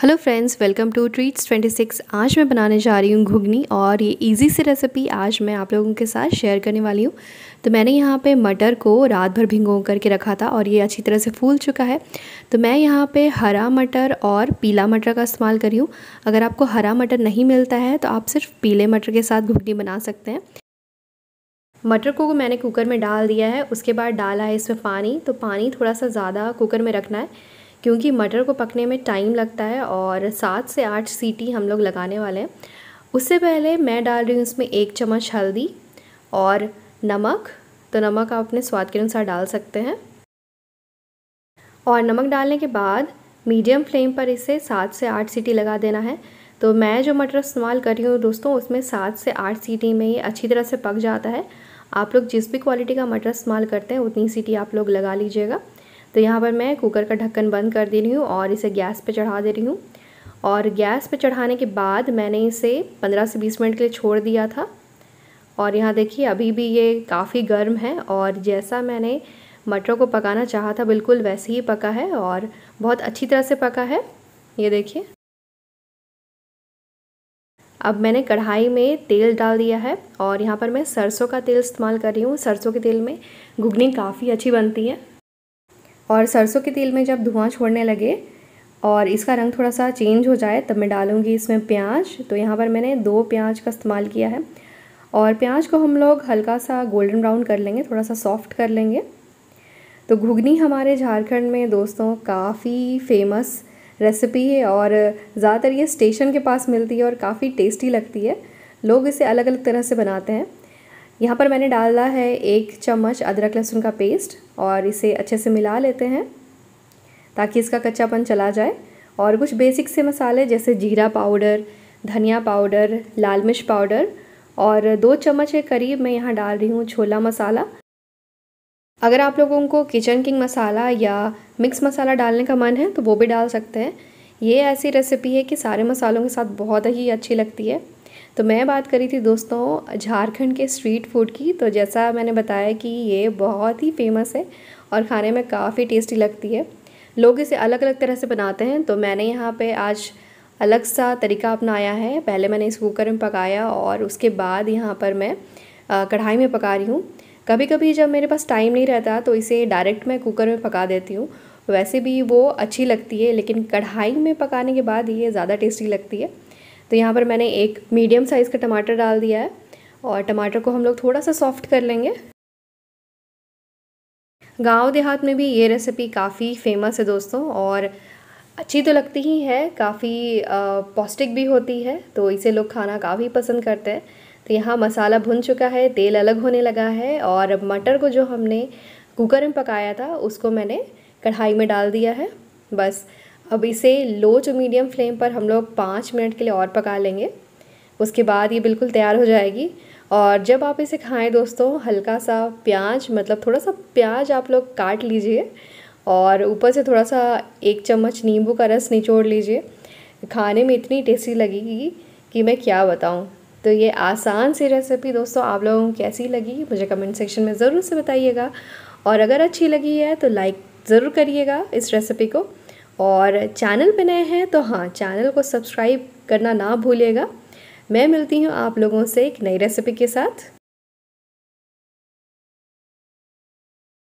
hello friends welcome to treats 26 आज मैं बनाने जा रही हूँ घुगनी और ये इजी सी रेसिपी आज मैं आप लोगों के साथ शेयर करने वाली हूँ तो मैंने यहाँ पे मटर को रात भर भिंगो करके रखा था और ये अच्छी तरह से फूल चुका है तो मैं यहाँ पे हरा मटर और पीला मटर का इस्तेमाल करी हूँ अगर आपको हरा मटर नहीं मिलता है तो आप सिर्फ पीले मटर के साथ घुगनी बना सकते हैं मटर को मैंने कुकर में डाल दिया है उसके बाद डाला है इसमें पानी तो पानी थोड़ा सा ज़्यादा कुकर में रखना है क्योंकि मटर को पकने में टाइम लगता है और सात से आठ सीटी हम लोग लगाने वाले हैं उससे पहले मैं डाल रही हूँ इसमें एक चम्मच हल्दी और नमक तो नमक आप अपने स्वाद के अनुसार डाल सकते हैं और नमक डालने के बाद मीडियम फ्लेम पर इसे सात से आठ सीटी लगा देना है तो मैं जो मटर इस्तेमाल कर रही हूँ दोस्तों उसमें सात से आठ सीटी में ये अच्छी तरह से पक जाता है आप लोग जिस भी क्वालिटी का मटर इस्तेमाल करते हैं उतनी सीटी आप लोग लगा लीजिएगा तो यहाँ पर मैं कुकर का ढक्कन बंद कर दे रही हूँ और इसे गैस पर चढ़ा दे रही हूँ और गैस पर चढ़ाने के बाद मैंने इसे पंद्रह से बीस मिनट के लिए छोड़ दिया था और यहाँ देखिए अभी भी ये काफ़ी गर्म है और जैसा मैंने मटरों को पकाना चाहा था बिल्कुल वैसे ही पका है और बहुत अच्छी तरह से पका है ये देखिए अब मैंने कढ़ाई में तेल डाल दिया है और यहाँ पर मैं सरसों का तेल इस्तेमाल कर रही हूँ सरसों के तेल में घुगनी काफ़ी अच्छी बनती है और सरसों के तेल में जब धुआं छोड़ने लगे और इसका रंग थोड़ा सा चेंज हो जाए तब मैं डालूँगी इसमें प्याज तो यहाँ पर मैंने दो प्याज का इस्तेमाल किया है और प्याज को हम लोग हल्का सा गोल्डन ब्राउन कर लेंगे थोड़ा सा सॉफ्ट कर लेंगे तो घुगनी हमारे झारखंड में दोस्तों काफ़ी फेमस रेसिपी है और ज़्यादातर ये स्टेशन के पास मिलती है और काफ़ी टेस्टी लगती है लोग इसे अलग अलग तरह से बनाते हैं यहाँ पर मैंने डाला है एक चम्मच अदरक लहसुन का पेस्ट और इसे अच्छे से मिला लेते हैं ताकि इसका कच्चापन चला जाए और कुछ बेसिक से मसाले जैसे जीरा पाउडर धनिया पाउडर लाल मिर्च पाउडर और दो चम्मच के करीब मैं यहाँ डाल रही हूँ छोला मसाला अगर आप लोगों को किचन किंग मसाला या मिक्स मसाला डालने का मन है तो वो भी डाल सकते हैं ये ऐसी रेसिपी है कि सारे मसालों के साथ बहुत ही अच्छी लगती है तो मैं बात करी थी दोस्तों झारखंड के स्ट्रीट फूड की तो जैसा मैंने बताया कि ये बहुत ही फेमस है और खाने में काफ़ी टेस्टी लगती है लोग इसे अलग अलग तरह से बनाते हैं तो मैंने यहाँ पे आज अलग सा तरीका अपनाया है पहले मैंने इस कुकर में पकाया और उसके बाद यहाँ पर मैं कढ़ाई में पका रही हूँ कभी कभी जब मेरे पास टाइम नहीं रहता तो इसे डायरेक्ट मैं कुकर में पका देती हूँ वैसे भी वो अच्छी लगती है लेकिन कढ़ाई में पकाने के बाद ये ज़्यादा टेस्टी लगती है तो यहाँ पर मैंने एक मीडियम साइज़ का टमाटर डाल दिया है और टमाटर को हम लोग थोड़ा सा सॉफ्ट कर लेंगे गांव देहात में भी ये रेसिपी काफ़ी फेमस है दोस्तों और अच्छी तो लगती ही है काफ़ी पौष्टिक भी होती है तो इसे लोग खाना काफ़ी पसंद करते हैं तो यहाँ मसाला भुन चुका है तेल अलग होने लगा है और मटर को जो हमने कुकर में पकाया था उसको मैंने कढ़ाई में डाल दिया है बस अब इसे लो टू मीडियम फ्लेम पर हम लोग पाँच मिनट के लिए और पका लेंगे उसके बाद ये बिल्कुल तैयार हो जाएगी और जब आप इसे खाएं दोस्तों हल्का सा प्याज मतलब थोड़ा सा प्याज आप लोग काट लीजिए और ऊपर से थोड़ा सा एक चम्मच नींबू का रस निचोड़ लीजिए खाने में इतनी टेस्टी लगेगी कि मैं क्या बताऊँ तो ये आसान सी रेसिपी दोस्तों आप लोगों को कैसी लगी मुझे कमेंट सेक्शन में ज़रूर से बताइएगा और अगर अच्छी लगी है तो लाइक ज़रूर करिएगा इस रेसिपी को और चैनल पर नए हैं तो हाँ चैनल को सब्सक्राइब करना ना भूलिएगा मैं मिलती हूँ आप लोगों से एक नई रेसिपी के साथ